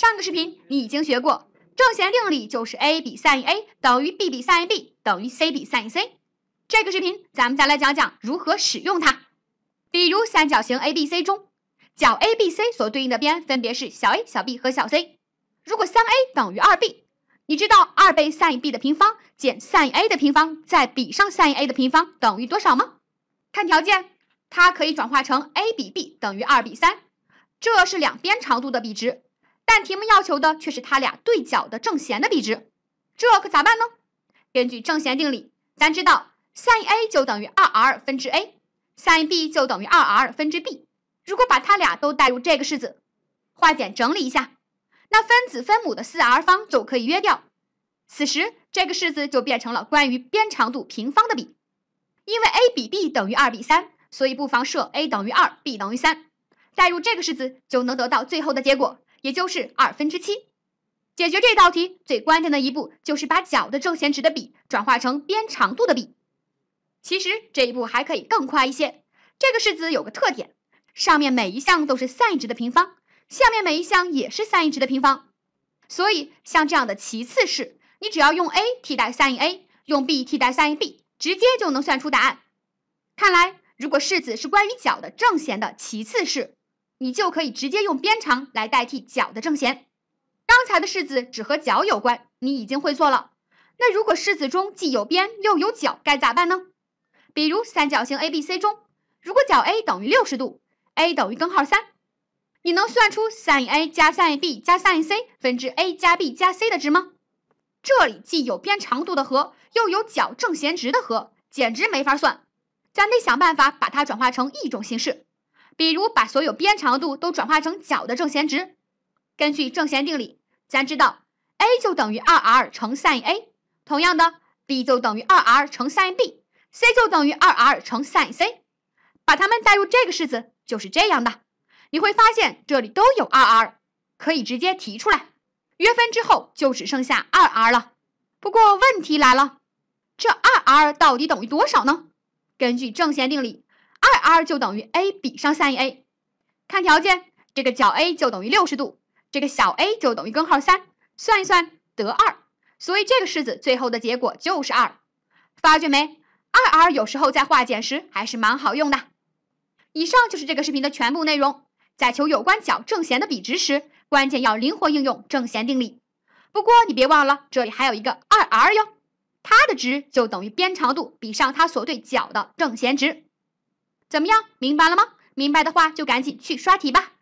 上个视频你已经学过正弦定理，就是 a 比 sin A 等于 b 比 sin B 等于 c 比 sin C。这个视频咱们再来讲讲如何使用它。比如三角形 ABC 中，角 ABC 所对应的边分别是小 a、小 b 和小 c。如果 3a 等于 2b，你知道2倍 sin B 的平方减 sin A 的平方再比上 sin A 的平方等于多少吗？看条件，它可以转化成 a 比 b 等于2比3，这是两边长度的比值。但题目要求的却是它俩对角的正弦的比值，这可咋办呢？根据正弦定理，咱知道 sin A 就等于 2R 分之 a，sin B 就等于 2R 分之 b。如果把它俩都代入这个式子，化简整理一下，那分子分母的 4R 方就可以约掉。此时这个式子就变成了关于边长度平方的比。因为 a 比 b 等于2比3，所以不妨设 a 等于 2，b 等于3，代入这个式子就能得到最后的结果。也就是二分之七。解决这道题最关键的一步就是把角的正弦值的比转化成边长度的比。其实这一步还可以更快一些。这个式子有个特点，上面每一项都是 sin 值的平方，下面每一项也是 sin 值的平方。所以像这样的其次式，你只要用 a 替代 sin a，用 b 替代 sin b，直接就能算出答案。看来，如果式子是关于角的正弦的其次式。你就可以直接用边长来代替角的正弦。刚才的式子只和角有关，你已经会做了。那如果式子中既有边又有角，该咋办呢？比如三角形 ABC 中，如果角 A 等于六十度，a 等于根号三，你能算出 sinA 加 sinB 加 sinC 分之 a 加 b 加 c 的值吗？这里既有边长度的和，又有角正弦值的和，简直没法算。咱得想办法把它转化成一种形式。比如把所有边长度都转化成角的正弦值，根据正弦定理，咱知道 a 就等于二 r 乘 sinA，同样的 b 就等于二 r 乘 sinB，c 就等于二 r 乘 sinC，把它们代入这个式子就是这样的，你会发现这里都有二 r，可以直接提出来，约分之后就只剩下二 r 了。不过问题来了，这二 r 到底等于多少呢？根据正弦定理。r 就等于 a 比上 sinA，看条件，这个角 A 就等于六十度，这个小 a 就等于根号三，算一算得二，所以这个式子最后的结果就是二。发觉没？二 r 有时候在化简时还是蛮好用的。以上就是这个视频的全部内容。在求有关角正弦的比值时，关键要灵活应用正弦定理。不过你别忘了，这里还有一个二 r 哟，它的值就等于边长度比上它所对角的正弦值。怎么样，明白了吗？明白的话，就赶紧去刷题吧。